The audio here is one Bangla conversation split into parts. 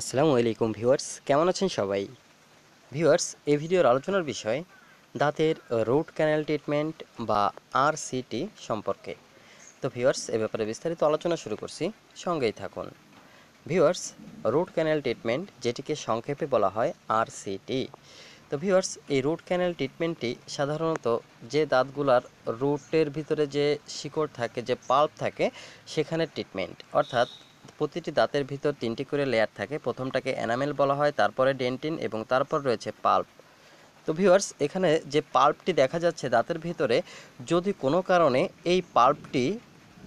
আসসালামু আলাইকুম ভিউয়ার্স কেমন আছেন সবাই ভিউয়ার্স এই ভিডিওর আলোচনার বিষয় দাঁতের রুট ক্যানাল ট্রিটমেন্ট বা আরসিটি সম্পর্কে তো ভিউয়ার্স এ ব্যাপারে বিস্তারিত আলোচনা শুরু করছি সঙ্গেই থাকুন ভিউয়ার্স রুট ক্যানাল ট্রিটমেন্ট যেটিকে সংক্ষেপে বলা হয় আরসিটি তো ভিউয়ার্স এই রুট ক্যানাল ট্রিটমেন্টটি সাধারণত যে দাঁতগুলার রুটের ভিতরে যে শিকড় থাকে যে পাল্প থাকে সেখানে ট্রিটমেন্ট অর্থাৎ প্রতিটি দাঁতের ভিতর তিনটি করে লেয়ার থাকে প্রথমটাকে এনামেল বলা হয় তারপরে ডেন্টিন এবং তারপর রয়েছে পাল্প তো ভিউয়ার্স এখানে যে পাল্পটি দেখা যাচ্ছে দাঁতের ভিতরে যদি কোনো কারণে এই পাল্পটি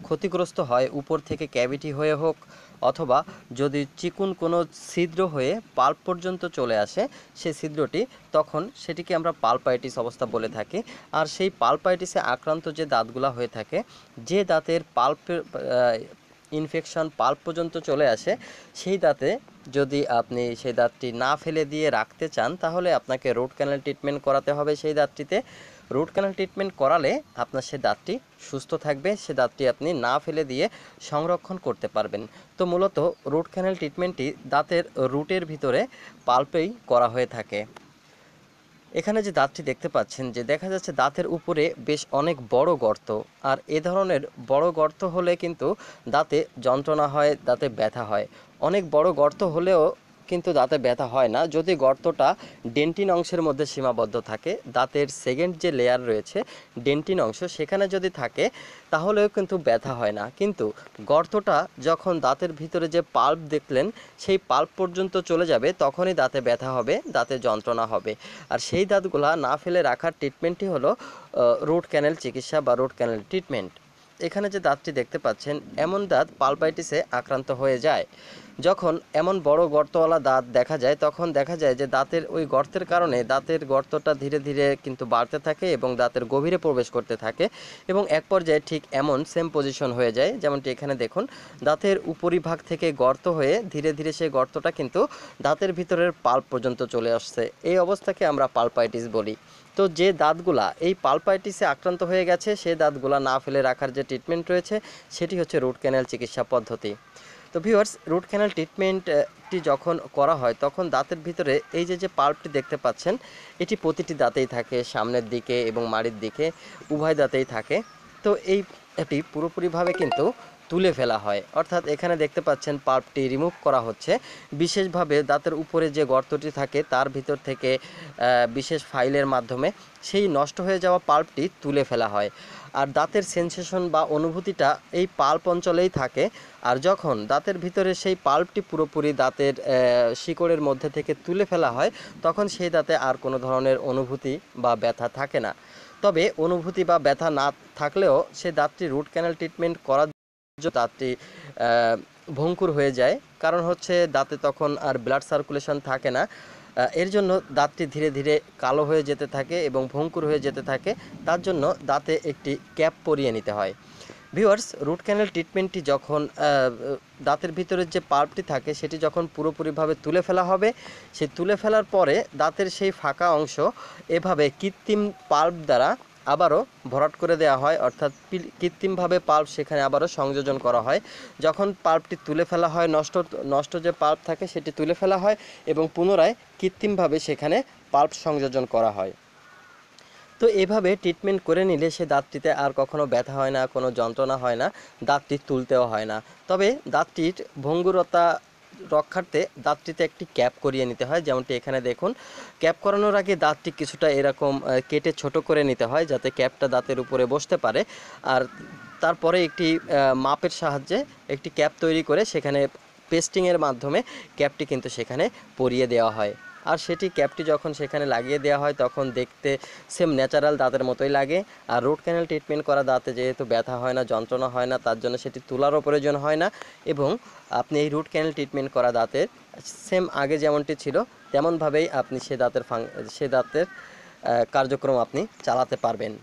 ক্ষতিগ্রস্ত হয় উপর থেকে ক্যাভিটি হয়ে হোক অথবা যদি চিকুন কোনো ছিদ্র হয়ে পাল্প পর্যন্ত চলে আসে সেই ছিদ্রটি তখন সেটিকে আমরা পালপাইটিস অবস্থা বলে থাকি আর সেই পালপাইটিসে আক্রান্ত যে দাঁতগুলা হয়ে থাকে যে দাঁতের পাল্পের ইনফেকশন পাল্প পর্যন্ত চলে আসে সেই দাঁতে যদি আপনি সেই দাঁতটি না ফেলে দিয়ে রাখতে চান তাহলে আপনাকে রুট ক্যানাল ট্রিটমেন্ট করাতে হবে সেই দাঁতটিতে রুট ক্যানাল ট্রিটমেন্ট করালে আপনার সে দাঁতটি সুস্থ থাকবে সে দাঁতটি আপনি না ফেলে দিয়ে সংরক্ষণ করতে পারবেন তো মূলত রুট ক্যানাল ট্রিটমেন্টটি দাঁতের রুটের ভিতরে পাল্পেই করা হয়ে থাকে এখানে যে দাঁতটি দেখতে পাচ্ছেন যে দেখা যাচ্ছে দাঁতের উপরে বেশ অনেক বড় গর্ত আর এ ধরনের বড় গর্ত হলে কিন্তু দাঁতে যন্ত্রণা হয় দাঁতে ব্যথা হয় অনেক বড় গর্ত হলেও কিন্তু দাঁতে ব্যথা হয় না যদি গর্তটা ডেন্টিন অংশের মধ্যে সীমাবদ্ধ থাকে দাঁতের সেকেন্ড যে লেয়ার রয়েছে ডেন্টিন অংশ সেখানে যদি থাকে তাহলেও কিন্তু ব্যথা হয় না কিন্তু গর্তটা যখন দাঁতের ভিতরে যে পাল্প দেখলেন সেই পাল্প পর্যন্ত চলে যাবে তখনই দাঁতে ব্যথা হবে দাঁতে যন্ত্রণা হবে আর সেই দাঁতগুলা না ফেলে রাখার ট্রিটমেন্টটি হলো রুট ক্যানেল চিকিৎসা বা রুট ক্যানেল ট্রিটমেন্ট এখানে যে দাঁতটি দেখতে পাচ্ছেন এমন দাঁত পালপাইটিসে আক্রান্ত হয়ে যায় যখন এমন বড় গর্তওয়ালা দাঁত দেখা যায় তখন দেখা যায় যে দাঁতের ওই গর্তের কারণে দাঁতের গর্তটা ধীরে ধীরে কিন্তু বাড়তে থাকে এবং দাঁতের গভীরে প্রবেশ করতে থাকে এবং এক পর্যায়ে ঠিক এমন সেম পজিশন হয়ে যায় যেমনটি এখানে দেখুন দাঁতের উপরিভাগ থেকে গর্ত হয়ে ধীরে ধীরে সেই গর্তটা কিন্তু দাঁতের ভিতরের পাল্প পর্যন্ত চলে আসছে এই অবস্থাকে আমরা পালপাইটিস বলি তো যে দাঁতগুলা এই পালপাইটিসে আক্রান্ত হয়ে গেছে সেই দাঁতগুলা না ফেলে রাখার যে ট্রিটমেন্ট রয়েছে সেটি হচ্ছে রুট ক্যানেল চিকিৎসা পদ্ধতি তো ভিউয়ার্স রুট ক্যানাল ট্রিটমেন্টটি যখন করা হয় তখন দাঁতের ভিতরে এই যে যে পাল্পটি দেখতে পাচ্ছেন এটি প্রতিটি দাঁতেই থাকে সামনের দিকে এবং মাড়ির দিকে উভয় দাঁতেই থাকে তো এই এটি পুরোপুরিভাবে কিন্তু তুলে ফেলা হয় অর্থাৎ এখানে দেখতে পাচ্ছেন পাল্পটি রিমুভ করা হচ্ছে বিশেষভাবে দাঁতের উপরে যে গর্তটি থাকে তার ভিতর থেকে বিশেষ ফাইলের মাধ্যমে সেই নষ্ট হয়ে যাওয়া পাল্পটি তুলে ফেলা হয় আর দাঁতের সেন্সেশন বা অনুভূতিটা এই পাল্প অঞ্চলেই থাকে আর যখন দাঁতের ভিতরে সেই পাল্পটি পুরোপুরি দাঁতের শিকড়ের মধ্যে থেকে তুলে ফেলা হয় তখন সেই দাঁতে আর কোনো ধরনের অনুভূতি বা ব্যথা থাকে না তবে অনুভূতি বা ব্যথা না থাকলেও সে দাঁতটি রুট ক্যানাল ট্রিটমেন্ট করার দাঁতটি ভঙ্কুর হয়ে যায় কারণ হচ্ছে দাঁতে তখন আর ব্লাড সার্কুলেশন থাকে না এর জন্য দাঁতটি ধীরে ধীরে কালো হয়ে যেতে থাকে এবং ভঙ্কুর হয়ে যেতে থাকে তার জন্য দাঁতে একটি ক্যাপ পরিয়ে নিতে হয় ভিউয়ার্স রুট ক্যানেল ট্রিটমেন্টটি যখন দাঁতের ভিতরের যে পার্পটি থাকে সেটি যখন পুরোপুরিভাবে তুলে ফেলা হবে সেই তুলে ফেলার পরে দাঁতের সেই ফাঁকা অংশ এভাবে কৃত্রিম পার্প দ্বারা আবারও ভরাট করে দেওয়া হয় অর্থাৎ কৃত্রিমভাবে পাল্প সেখানে আবারও সংযোজন করা হয় যখন পাল্পটি তুলে ফেলা হয় নষ্ট নষ্ট যে পাল্প থাকে সেটি তুলে ফেলা হয় এবং পুনরায় কৃত্রিমভাবে সেখানে পাল্প সংযোজন করা হয় তো এভাবে ট্রিটমেন্ট করে নিলে সে দাঁতটিতে আর কখনো ব্যথা হয় না কোনো যন্ত্রণা হয় না দাঁতটি তুলতেও হয় না তবে দাঁতটির ভঙ্গুরতা রক্ষার্থে দাঁতটিতে একটি ক্যাপ করিয়ে নিতে হয় যেমনটি এখানে দেখুন ক্যাপ করানোর আগে দাঁতটি কিছুটা এরকম কেটে ছোট করে নিতে হয় যাতে ক্যাপটা দাঁতের উপরে বসতে পারে আর তারপরে একটি মাপের সাহায্যে একটি ক্যাপ তৈরি করে সেখানে পেস্টিংয়ের মাধ্যমে ক্যাপটি কিন্তু সেখানে পরিয়ে দেওয়া হয় আর সেটি ক্যাপটি যখন সেখানে লাগিয়ে দেওয়া হয় তখন দেখতে সেম ন্যাচারাল দাঁতের মতোই লাগে আর রুট ক্যানেল ট্রিটমেন্ট করা দাঁতে যেহেতু ব্যথা হয় না যন্ত্রণা হয় না তার জন্য সেটি তোলারও প্রয়োজন হয় না এবং আপনি এই রুট ক্যানেল ট্রিটমেন্ট করা দাঁতের সেম আগে যেমনটি ছিল তেমনভাবেই আপনি সে দাঁতের ফাং সে দাঁতের কার্যক্রম আপনি চালাতে পারবেন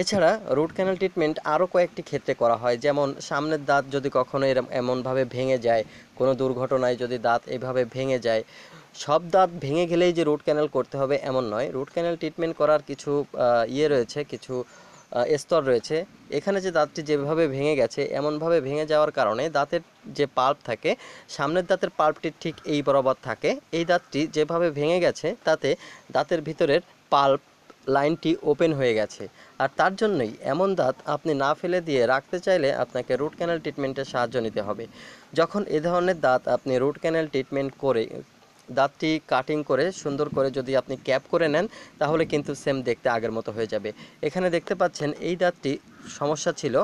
এছাড়া রুট ক্যানেল ট্রিটমেন্ট আরও কয়েকটি ক্ষেত্রে করা হয় যেমন সামনের দাঁত যদি কখনো এরম এমনভাবে ভেঙে যায় কোনো দুর্ঘটনায় যদি দাঁত এভাবে ভেঙে যায় সব দাঁত ভেঙে গেলেই যে রুট ক্যানেল করতে হবে এমন নয় রুট ক্যানেল ট্রিটমেন্ট করার কিছু ইয়ে রয়েছে কিছু স্তর রয়েছে এখানে যে দাঁতটি যেভাবে ভেঙে গেছে এমনভাবে ভেঙে যাওয়ার কারণে দাঁতের যে পাল্প থাকে সামনের দাঁতের পাল্পটি ঠিক এই বরাবর থাকে এই দাঁতটি যেভাবে ভেঙে গেছে তাতে দাঁতের ভিতরের পাল্প লাইনটি ওপেন হয়ে গেছে আর তার জন্যই এমন দাঁত আপনি না ফেলে দিয়ে রাখতে চাইলে আপনাকে রুট ক্যানেল ট্রিটমেন্টের সাহায্য নিতে হবে যখন এ ধরনের দাঁত আপনি রুট ক্যানেল ট্রিটমেন্ট করে দাঁতটি কাটিং করে সুন্দর করে যদি আপনি ক্যাপ করে নেন তাহলে কিন্তু সেম দেখতে আগের মতো হয়ে যাবে এখানে দেখতে পাচ্ছেন এই দাঁতটি সমস্যা ছিল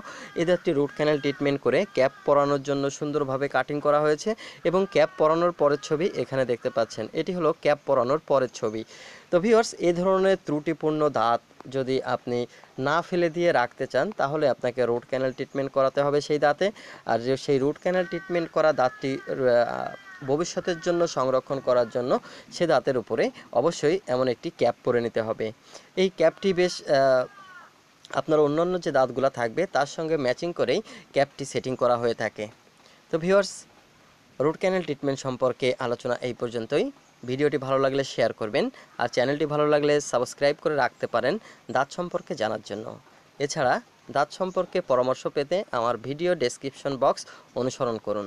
এই দাঁতটি রুট ক্যানেল ট্রিটমেন্ট করে ক্যাপ পরানোর জন্য সুন্দরভাবে কাটিং করা হয়েছে এবং ক্যাপ পরানোর পরের ছবি এখানে দেখতে পাচ্ছেন এটি হলো ক্যাপ পরানোর পরের ছবি তো ভিওর্স এই ধরনের ত্রুটিপূর্ণ দাঁত যদি আপনি না ফেলে দিয়ে রাখতে চান তাহলে আপনাকে রুট ক্যানেল ট্রিটমেন্ট করাতে হবে সেই দাঁতে আর সেই রুট ক্যানেল ট্রিটমেন্ট করা দাঁতটি ভবিষ্যতের জন্য সংরক্ষণ করার জন্য সে দাঁতের উপরে অবশ্যই এমন একটি ক্যাপ পরে নিতে হবে এই ক্যাপটি বেশ আপনার অন্যান্য যে দাঁতগুলো থাকবে তার সঙ্গে ম্যাচিং করেই ক্যাপটি সেটিং করা হয়ে থাকে তো ভিওয়ার্স রুট ক্যানেল ট্রিটমেন্ট সম্পর্কে আলোচনা এই পর্যন্তই ভিডিওটি ভালো লাগলে শেয়ার করবেন আর চ্যানেলটি ভালো লাগলে সাবস্ক্রাইব করে রাখতে পারেন দাঁত সম্পর্কে জানার জন্য এছাড়া দাঁত সম্পর্কে পরামর্শ পেতে আমার ভিডিও ডেসক্রিপশন বক্স অনুসরণ করুন